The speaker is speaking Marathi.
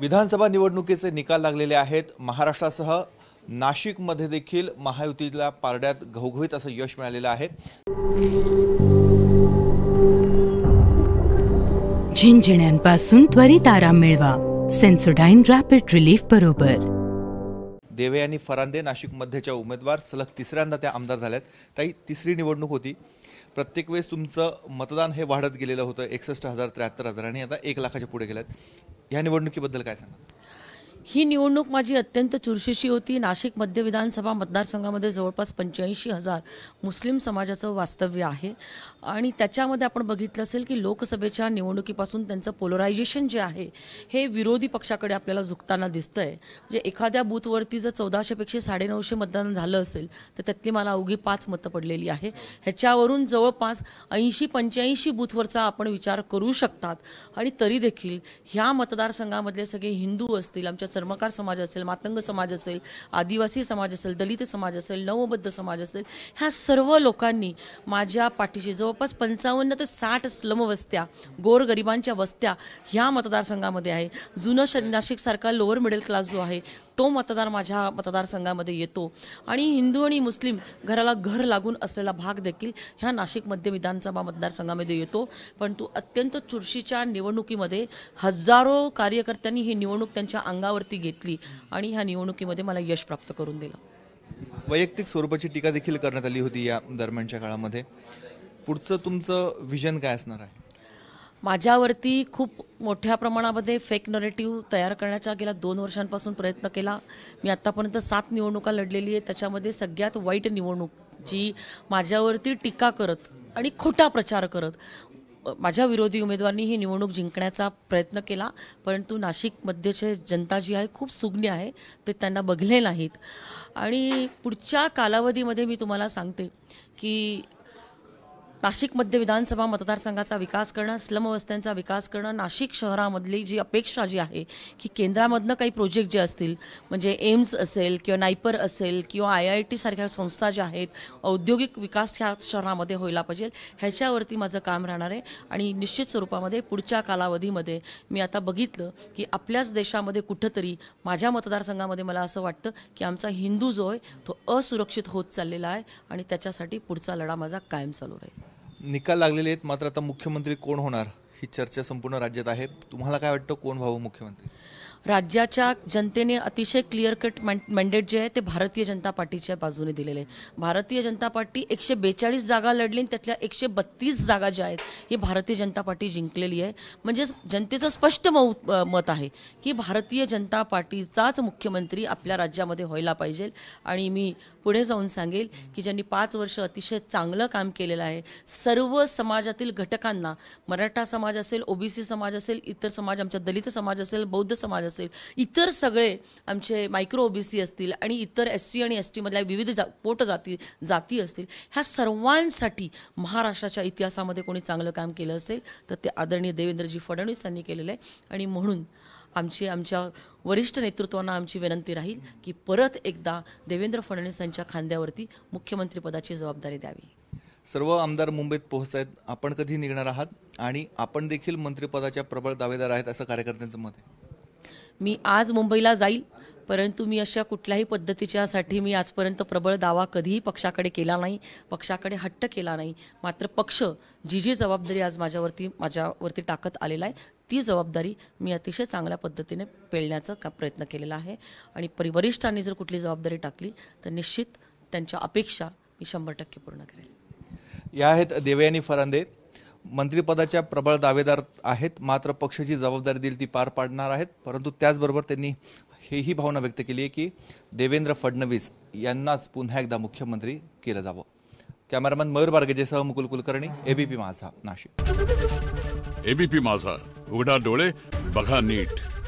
विधानसभा निवडणुकीचे निकाल लागलेले आहेत महाराष्ट्रासह नाशिकमध्ये देखील महायुतीला पारड्यात घवघवीत असं यश मिळालेलं आहे झिंझिण्यांपासून त्वरित आराम मिळवा सेन्सोडाईन रॅपिड रिलीफ बरोबर देवे आणि फरांदे नाशिकमध्येच्या उमेदवार सलग तिसऱ्यांदा त्या आमदार झाल्यात ताई तिसरी निवडणूक होती प्रत्येक वेळेस तुमचं मतदान हे वाढत गेलेलं होतं एकसष्ट हजार त्र्याहत्तर हजार आणि आता एक लाखाच्या पुढे गेल्यात या निवडणुकीबद्दल काय सांगा ही निवडणूक माझी अत्यंत चुरशीशी होती नाशिक मध्य विधानसभा मतदारसंघामध्ये जवळपास पंच्याऐंशी हजार मुस्लिम समाजाचं वास्तव्य आहे आणि त्याच्यामध्ये आपण बघितलं असेल की लोकसभेच्या निवडणुकीपासून त्यांचं पोलरायझेशन जे आहे हे विरोधी पक्षाकडे आपल्याला झुकताना दिसतंय म्हणजे एखाद्या बूथवरती जर चौदाशेपेक्षा साडेनऊशे मतदान झालं असेल तर त्यातली मला अवघी पाच मतं पडलेली आहे ह्याच्यावरून जवळपास ऐंशी पंच्याऐंशी बूथवरचा आपण विचार करू शकतात आणि तरी देखील ह्या मतदारसंघामधले सगळे हिंदू असतील आमच्या चर्मकार समाज असेल मातंग समाज असेल आदिवासी समाज असेल दलित समाज असेल नवबद्ध समाज असेल ह्या सर्व लोकांनी माझ्या पाठीशी जवळपास पंचावन्न ते साठ स्लम वस्त्या गोरगरिबांच्या वस्त्या ह्या मतदारसंघामध्ये आहे जुनं श नाशिकसारखा लोअर मिडल क्लास जो आहे तो मतदार माझ्या मतदारसंघामध्ये येतो आणि हिंदू आणि मुस्लिम घराला घर लागून असलेला भाग देखील ह्या नाशिक मध्य विधानसभा मतदारसंघामध्ये येतो परंतु अत्यंत चुरशीच्या निवडणुकीमध्ये हजारो कार्यकर्त्यांनी ही निवडणूक त्यांच्या अंगावर कामावरती घेतली आणि ह्या निवडणुकीमध्ये मला यश प्राप्त करून दिलं वैयक्तिक स्वरूपाची टीका देखील करण्यात आली होती या दरम्यानच्या काळामध्ये पुढचं तुमचं व्हिजन काय असणार आहे माझ्यावरती खूप मोठ्या प्रमाणामध्ये फेक नरेटिव्ह तयार करण्याचा गेल्या दोन वर्षांपासून प्रयत्न केला मी आत्तापर्यंत सात निवडणुका लढलेली आहे त्याच्यामध्ये सगळ्यात वाईट निवडणूक जी माझ्यावरती टीका करत आणि खोटा प्रचार करत माझ्या विरोधी उमेदवारांनी ही निवडणूक जिंकण्याचा प्रयत्न केला परंतु नाशिकमध्येचे जनता जी आहे खूप सुज्ञ आहे ते त्यांना बघले नाहीत आणि पुढच्या कालावधीमध्ये मी तुम्हाला सांगते की नाशिक मध्य विधानसभा मतदारसंघाचा विकास करणं स्लम वस्त्यांचा विकास करणं नाशिक शहरामधली जी अपेक्षा जी आहे की केंद्रामधनं काही प्रोजेक्ट जे असतील म्हणजे एम्स असेल किंवा नायपर असेल किंवा आय आय सारख्या संस्था ज्या आहेत औद्योगिक विकास ह्या शहरामध्ये व्हायला पाहिजे ह्याच्यावरती माझं काम राहणार आहे आणि निश्चित स्वरूपामध्ये पुढच्या कालावधीमध्ये मी आता बघितलं की आपल्याच देशामध्ये कुठंतरी माझ्या मतदारसंघामध्ये मला असं वाटतं की आमचा हिंदू जो आहे तो असुरक्षित होत चाललेला आहे आणि त्याच्यासाठी पुढचा लढा माझा कायम चालू राहील निकाल लागलेले आहेत मात्र आता मुख्यमंत्री कोण होणार ही चर्चा संपूर्ण राज्यात आहे तुम्हाला काय वाटतं कोण व्हावं मुख्यमंत्री राज्याच्या जनतेने अतिशय क्लिअर कट मॅन्डेट जे आहे ते भारतीय जनता पार्टीच्या बाजूने दिलेले आहे भारतीय जनता पार्टी एकशे बेचाळीस जागा लढली आणि त्यातल्या एकशे बत्तीस जागा ज्या आहेत ही भारतीय जनता पार्टी जिंकलेली आहे म्हणजेच जनतेचं स्पष्ट मऊ मत आहे की भारतीय जनता पार्टीचाच मुख्यमंत्री आपल्या राज्यामध्ये व्हायला पाहिजे आणि मी पुढे जाऊन सांगेल की ज्यांनी पाच वर्ष अतिशय चांगलं काम केलेलं आहे सर्व समाजातील घटकांना मराठा समाज असेल ओबीसी समाज असेल इतर समाज आमच्या दलित समाज असेल बौद्ध समाज असेल इतर सगळे आमचे मायक्रो ओबीसी असतील आणि इतर एस सी आणि एस टीमधल्या विविध जा पोट जाती जाती असतील ह्या सर्वांसाठी महाराष्ट्राच्या इतिहासामध्ये कोणी चांगलं काम केलं असेल तर ते आदरणीय देवेंद्रजी फडणवीस यांनी केलेलं आहे आणि म्हणून आमची आमच्या वरिष्ठ नेतृत्वांना आमची विनंती राहील की परत एकदा देवेंद्र फडणवीस यांच्या खांद्यावरती मुख्यमंत्रीपदाची जबाबदारी द्यावी सर्व आमदार मुंबईत पोहोचत आहेत आपण कधी निघणार आहात आणि आपण देखील मंत्रिपदाच्या प्रबळ दावेदार आहेत असं कार्यकर्त्यांचं मत आहे मी आज मुंबईला जाईल परंतु मी अशा कुठल्याही पद्धतीच्यासाठी मी आजपर्यंत प्रबळ दावा कधीही पक्षाकडे केला नाही पक्षाकडे हट्ट केला नाही मात्र पक्ष जी जी जबाबदारी आज माझ्यावरती माझ्यावरती टाकत आलेला आहे ती जबाबदारी मी अतिशय चांगल्या पद्धतीने पेलण्याचा का प्रयत्न केलेला आहे आणि परिवरिष्ठांनी जर कुठली जबाबदारी टाकली तर निश्चित त्यांच्या अपेक्षा मी शंभर टक्के पूर्ण करेल या आहेत देवयानी फरांदे मंत्रिपदाच्या प्रबळ दावेदार आहेत मात्र पक्षाची जबाबदारी दिली ती पार पाडणार आहेत परंतु त्याचबरोबर त्यांनी हेही भावना व्यक्त केली आहे की देवेंद्र फडणवीस यांनाच पुन्हा एकदा मुख्यमंत्री केलं जावं कॅमेरामॅन मयूर बार्गेजेसह मुकुल कुलकर्णी एबीपी माझा नाशिक एबीपी माझा उघडा डोळे बघा नीट